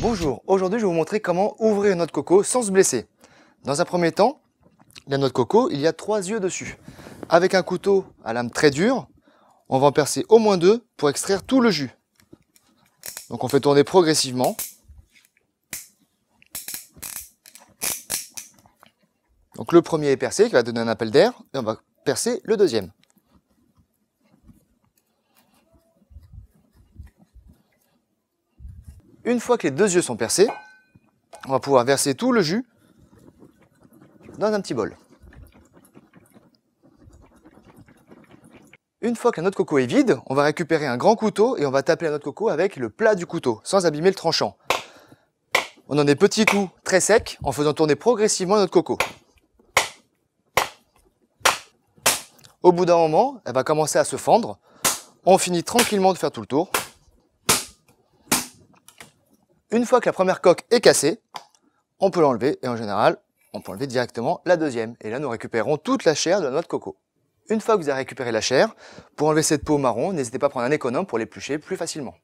Bonjour, aujourd'hui je vais vous montrer comment ouvrir une noix de coco sans se blesser. Dans un premier temps, la noix de coco, il y a trois yeux dessus. Avec un couteau à lame très dure, on va en percer au moins deux pour extraire tout le jus. Donc on fait tourner progressivement. Donc le premier est percé, qui va donner un appel d'air, et on va percer le deuxième. Une fois que les deux yeux sont percés, on va pouvoir verser tout le jus dans un petit bol. Une fois que notre coco est vide, on va récupérer un grand couteau et on va taper notre coco avec le plat du couteau, sans abîmer le tranchant. On en est petits coups très secs en faisant tourner progressivement notre coco. Au bout d'un moment, elle va commencer à se fendre. On finit tranquillement de faire tout le tour. Une fois que la première coque est cassée, on peut l'enlever et en général, on peut enlever directement la deuxième. Et là, nous récupérons toute la chair de la noix de coco. Une fois que vous avez récupéré la chair, pour enlever cette peau marron, n'hésitez pas à prendre un économe pour l'éplucher plus facilement.